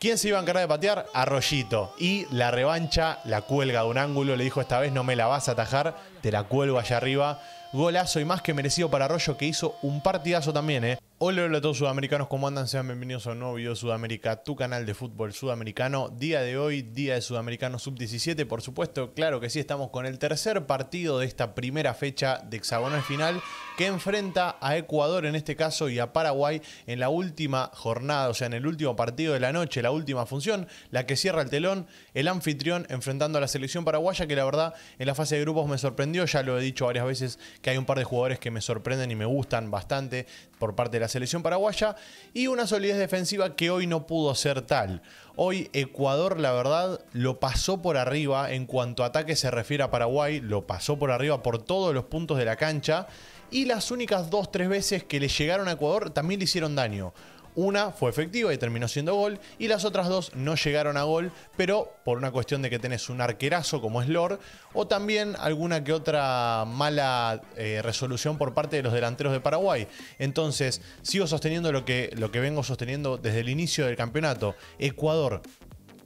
¿Quién se iba a encargar de patear? Arroyito. Y la revancha la cuelga de un ángulo. Le dijo, esta vez no me la vas a atajar, te la cuelgo allá arriba. Golazo y más que merecido para Arroyo que hizo un partidazo también, ¿eh? Hola, hola a todos sudamericanos, ¿cómo andan? Sean bienvenidos a un nuevo video Sudamérica, tu canal de fútbol sudamericano. Día de hoy, día de Sudamericano Sub-17, por supuesto, claro que sí, estamos con el tercer partido de esta primera fecha de hexagonal final que enfrenta a Ecuador en este caso y a Paraguay en la última jornada, o sea, en el último partido de la noche, la última función, la que cierra el telón, el anfitrión enfrentando a la selección paraguaya que la verdad en la fase de grupos me sorprendió, ya lo he dicho varias veces que hay un par de jugadores que me sorprenden y me gustan bastante por parte de la selección paraguaya, y una solidez defensiva que hoy no pudo ser tal. Hoy Ecuador, la verdad, lo pasó por arriba en cuanto a ataque se refiere a Paraguay, lo pasó por arriba por todos los puntos de la cancha, y las únicas dos, tres veces que le llegaron a Ecuador también le hicieron daño. Una fue efectiva y terminó siendo gol, y las otras dos no llegaron a gol, pero por una cuestión de que tenés un arquerazo como es Lord, o también alguna que otra mala eh, resolución por parte de los delanteros de Paraguay. Entonces, sigo sosteniendo lo que, lo que vengo sosteniendo desde el inicio del campeonato. Ecuador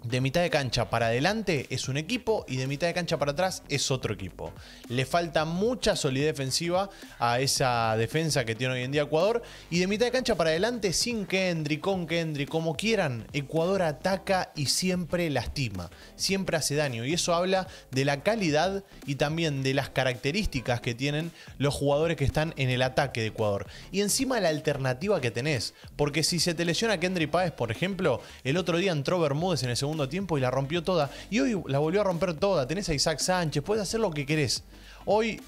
de mitad de cancha para adelante es un equipo y de mitad de cancha para atrás es otro equipo. Le falta mucha solidez defensiva a esa defensa que tiene hoy en día Ecuador. Y de mitad de cancha para adelante, sin Kendry, con Kendry, como quieran, Ecuador ataca y siempre lastima, siempre hace daño. Y eso habla de la calidad y también de las características que tienen los jugadores que están en el ataque de Ecuador. Y encima la alternativa que tenés, porque si se te lesiona Kendry Páez, por ejemplo, el otro día entró Bermúdez en el segundo tiempo y la rompió toda. Y hoy la volvió a romper toda. Tenés a Isaac Sánchez, puedes hacer lo que querés. Hoy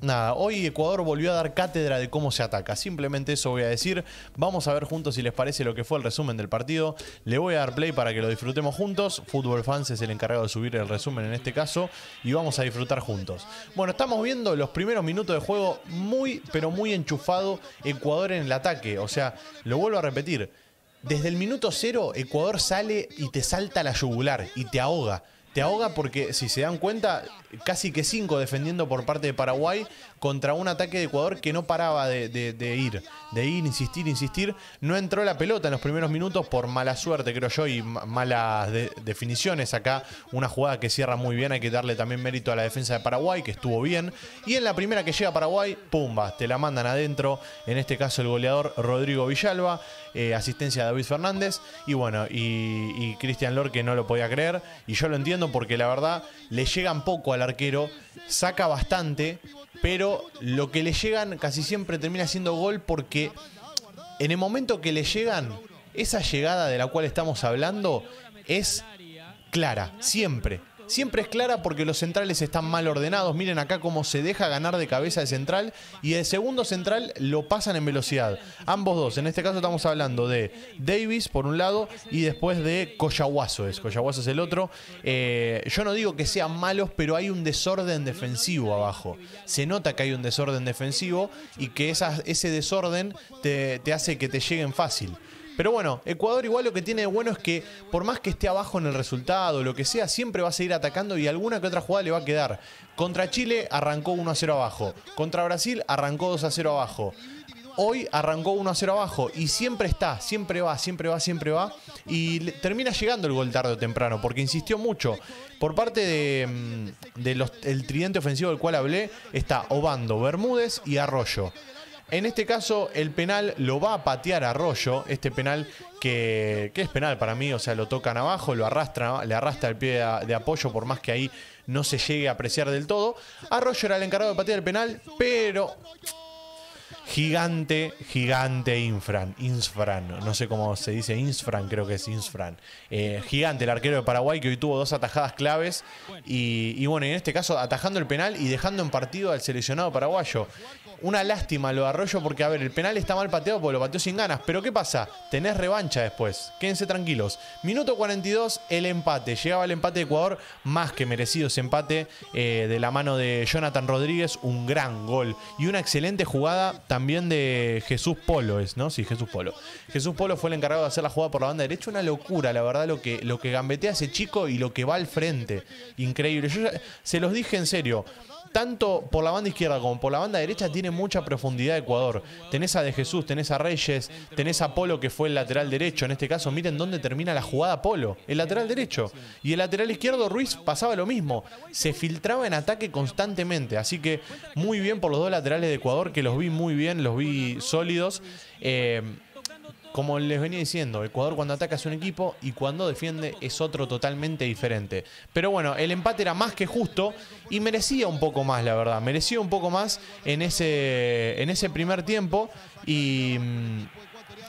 nada, hoy Ecuador volvió a dar cátedra de cómo se ataca. Simplemente eso voy a decir. Vamos a ver juntos si les parece lo que fue el resumen del partido. Le voy a dar play para que lo disfrutemos juntos. Fútbol Fans es el encargado de subir el resumen en este caso. Y vamos a disfrutar juntos. Bueno, estamos viendo los primeros minutos de juego muy, pero muy enchufado Ecuador en el ataque. O sea, lo vuelvo a repetir desde el minuto cero, Ecuador sale y te salta la yugular y te ahoga te ahoga porque, si se dan cuenta, casi que cinco defendiendo por parte de Paraguay contra un ataque de Ecuador que no paraba de, ir, de ir, insistir, insistir. No entró la pelota en los primeros minutos por mala suerte, creo yo, y malas definiciones. Acá una jugada que cierra muy bien, hay que darle también mérito a la defensa de Paraguay, que estuvo bien. Y en la primera que llega Paraguay, pumba, te la mandan adentro. En este caso el goleador Rodrigo Villalba, eh, asistencia de David Fernández, y bueno, y, y Cristian Lor que no lo podía creer, y yo lo entiendo porque la verdad le llegan poco al arquero, saca bastante, pero lo que le llegan casi siempre termina siendo gol porque en el momento que le llegan, esa llegada de la cual estamos hablando es clara, siempre. Siempre es clara porque los centrales están mal ordenados. Miren acá cómo se deja ganar de cabeza el central y el segundo central lo pasan en velocidad. Ambos dos. En este caso estamos hablando de Davis por un lado y después de Collahuaso. Es Collahuaso es el otro. Eh, yo no digo que sean malos, pero hay un desorden defensivo abajo. Se nota que hay un desorden defensivo y que ese desorden te hace que te lleguen fácil. Pero bueno, Ecuador igual lo que tiene de bueno es que por más que esté abajo en el resultado, lo que sea, siempre va a seguir atacando y alguna que otra jugada le va a quedar. Contra Chile arrancó 1 a 0 abajo. Contra Brasil arrancó 2 a 0 abajo hoy arrancó 1 a 0 abajo y siempre está, siempre va, siempre va, siempre va. Y termina llegando el gol tarde o temprano, porque insistió mucho. Por parte del de, mm, tridente ofensivo del cual hablé, está Obando, Bermúdez y Arroyo. En este caso, el penal lo va a patear Arroyo. Este penal que, es penal para mí, o sea, lo tocan abajo, lo arrastra, le arrastra el pie de, apoyo, por más que ahí no se llegue a apreciar del todo. Arroyo era el encargado de patear el penal, pero gigante, gigante Infran, Insfran, no sé cómo se dice Insfran, creo que es Insfran. Eh, gigante el arquero de Paraguay que hoy tuvo dos atajadas claves y, y, bueno, en este caso atajando el penal y dejando en partido al seleccionado paraguayo. Una lástima lo de Arroyo porque, a ver, el penal está mal pateado porque lo pateó sin ganas. Pero ¿qué pasa? Tenés revancha después. Quédense tranquilos. Minuto 42, el empate. Llegaba el empate de Ecuador, más que merecido ese empate eh, de la mano de Jonathan Rodríguez. Un gran gol y una excelente jugada también de Jesús Polo, es, ¿no? Sí, Jesús Polo. Jesús Polo fue el encargado de hacer la jugada por la banda derecha. Una locura, la verdad, lo que, lo que gambetea ese chico y lo que va al frente. Increíble. Yo se los dije en serio tanto por la banda izquierda como por la banda derecha tiene mucha profundidad Ecuador. Tenés a De Jesús, tenés a Reyes, tenés a Polo que fue el lateral derecho. En este caso, miren dónde termina la jugada Polo, el lateral derecho. Y el lateral izquierdo, Ruiz, pasaba lo mismo. Se filtraba en ataque constantemente. Así que muy bien por los dos laterales de Ecuador, que los vi muy bien, los vi sólidos. Eh, como les venía diciendo, Ecuador cuando ataca es un equipo y cuando defiende es otro totalmente diferente. Pero bueno, el empate era más que justo y merecía un poco más, la verdad. Merecía un poco más en ese, en ese primer tiempo y... Mm,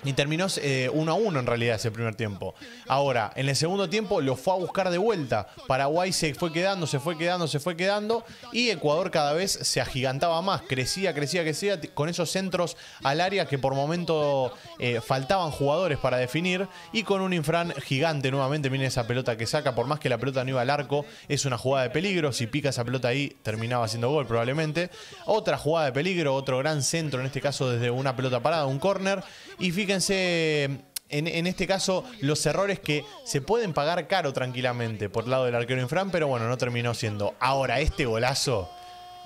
y terminó 1 eh, a 1 en realidad ese primer tiempo. Ahora, en el segundo tiempo lo fue a buscar de vuelta. Paraguay se fue quedando, se fue quedando, se fue quedando y Ecuador cada vez se agigantaba más, crecía, crecía, que crecía con esos centros al área que por momento eh, faltaban jugadores para definir y con un infran gigante nuevamente. Miren esa pelota que saca, por más que la pelota no iba al arco, es una jugada de peligro. Si pica esa pelota ahí, terminaba siendo gol probablemente. Otra jugada de peligro, otro gran centro, en este caso desde una pelota parada, un córner. Y fíjense fíjense en, este caso los errores que se pueden pagar caro tranquilamente por el lado del arquero Infram pero bueno, no terminó siendo. Ahora, este golazo,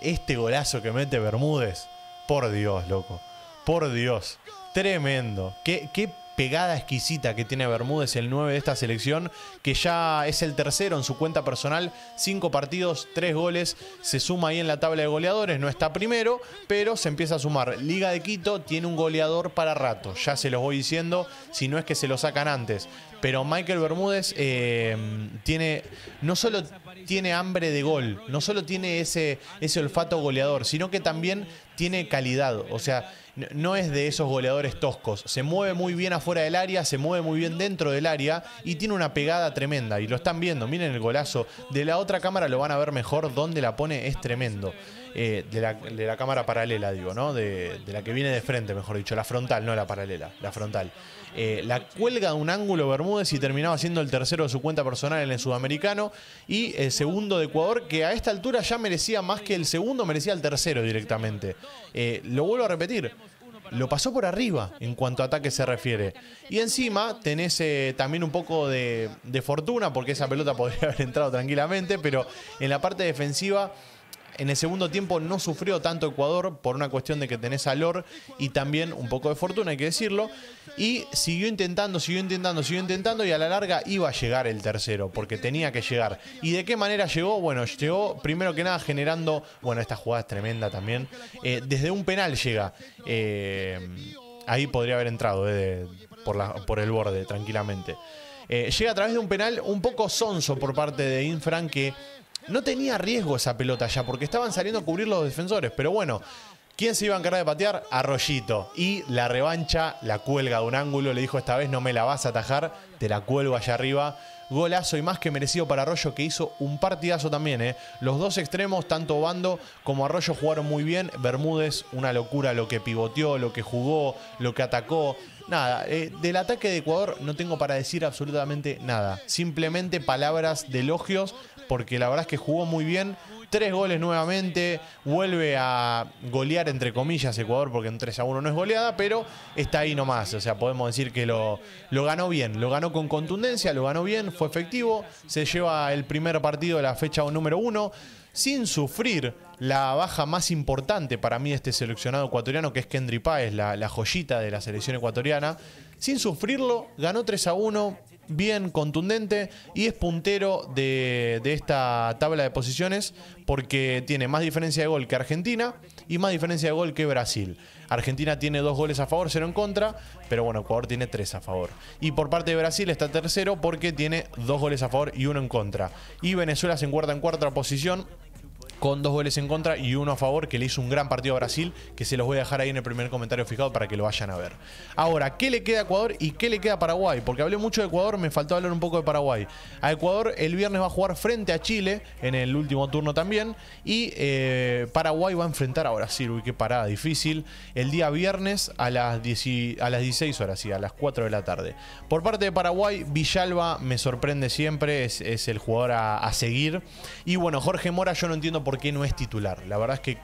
este golazo que mete Bermúdez, por Dios, loco, por Dios, tremendo. Qué, pegada exquisita que tiene Bermúdez, el 9 de esta selección, que ya es el tercero en su cuenta personal, 5 partidos, 3 goles, se suma ahí en la tabla de goleadores, no está primero, pero se empieza a sumar. Liga de Quito tiene un goleador para rato, ya se los voy diciendo, si no es que se lo sacan antes. Pero Michael Bermúdez eh, tiene, no solo tiene hambre de gol, no solo tiene ese, ese olfato goleador, sino que también tiene calidad. O sea, no es de esos goleadores toscos. Se mueve muy bien afuera del área, se mueve muy bien dentro del área y tiene una pegada tremenda. Y lo están viendo, miren el golazo. De la otra cámara lo van a ver mejor, donde la pone es tremendo. Eh, de, la, cámara paralela, digo, ¿no? De, la que viene de frente, mejor dicho, la frontal, no la paralela, la frontal. Eh, la cuelga de un ángulo Bermúdez y terminaba siendo el tercero de su cuenta personal en el sudamericano y el segundo de Ecuador, que a esta altura ya merecía más que el segundo, merecía el tercero directamente. Eh, lo vuelvo a repetir, lo pasó por arriba en cuanto a ataque se refiere. Y encima tenés también un poco de, de, fortuna, porque esa pelota podría haber entrado tranquilamente, pero en la parte defensiva en el segundo tiempo no sufrió tanto Ecuador por una cuestión de que tenés valor y también un poco de fortuna, hay que decirlo. Y siguió intentando, siguió intentando, siguió intentando y a la larga iba a llegar el tercero, porque tenía que llegar. ¿Y de qué manera llegó? Bueno, llegó primero que nada generando, bueno, esta jugada es tremenda también. Eh, desde un penal llega. Eh, ahí podría haber entrado eh, por, la, por el borde, tranquilamente. llega a través de un penal un poco sonso por parte de Infran que no tenía riesgo esa pelota ya, porque estaban saliendo a cubrir los defensores. Pero bueno, ¿Quién se iba a encargar de patear? Arroyito. Y la revancha, la cuelga de un ángulo, le dijo esta vez no me la vas a atajar, te la cuelgo allá arriba. Golazo y más que merecido para Arroyo que hizo un partidazo también. ¿eh? Los dos extremos, tanto Bando como Arroyo, jugaron muy bien. Bermúdez, una locura lo que pivoteó, lo que jugó, lo que atacó. Nada, eh, del ataque de Ecuador no tengo para decir absolutamente nada. Simplemente palabras de elogios, porque la verdad es que jugó muy bien. Tres goles nuevamente, vuelve a golear entre comillas Ecuador, porque en 3 a 1 no es goleada, pero está ahí nomás. O sea, podemos decir que lo, lo ganó bien, lo ganó con contundencia, lo ganó bien, fue efectivo, se lleva el primer partido de la fecha número uno sin sufrir la baja más importante para mí de este seleccionado ecuatoriano, que es Kendry Páez, la, joyita de la selección ecuatoriana. Sin sufrirlo, ganó 3 a 1, bien contundente y es puntero de, de, esta tabla de posiciones porque tiene más diferencia de gol que Argentina y más diferencia de gol que Brasil. Argentina tiene dos goles a favor, cero en contra, pero bueno, Ecuador tiene tres a favor. Y por parte de Brasil está tercero porque tiene dos goles a favor y uno en contra. Y Venezuela se encuentra en cuarta posición con dos goles en contra y uno a favor, que le hizo un gran partido a Brasil, que se los voy a dejar ahí en el primer comentario fijado para que lo vayan a ver. Ahora, ¿qué le queda a Ecuador y qué le queda a Paraguay? Porque hablé mucho de Ecuador, me faltó hablar un poco de Paraguay. A Ecuador el viernes va a jugar frente a Chile, en el último turno también, y eh, Paraguay va a enfrentar a Brasil, uy, qué parada difícil, el día viernes a las, a las 16 horas, sí, a las 4 de la tarde. Por parte de Paraguay, Villalba me sorprende siempre, es, el jugador a, a seguir. Y bueno, Jorge Mora, yo no entiendo por qué no es titular. La verdad es que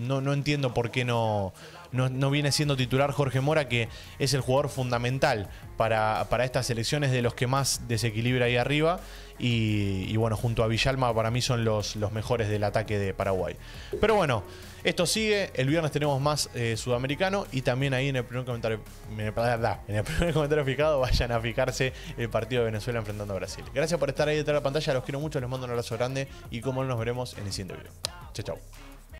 no, entiendo por qué no, no, viene siendo titular Jorge Mora, que es el jugador fundamental para, para estas elecciones, de los que más desequilibra ahí arriba. Y, bueno, junto a Villalma para mí son los, los mejores del ataque de Paraguay. Pero bueno, esto sigue. El viernes tenemos más eh, sudamericano y también ahí en el primer comentario, en el, primer comentario fijado vayan a fijarse el partido de Venezuela enfrentando a Brasil. Gracias por estar ahí detrás de la pantalla, los quiero mucho, les mando un abrazo grande y como nos veremos en el siguiente video. Chao, chao.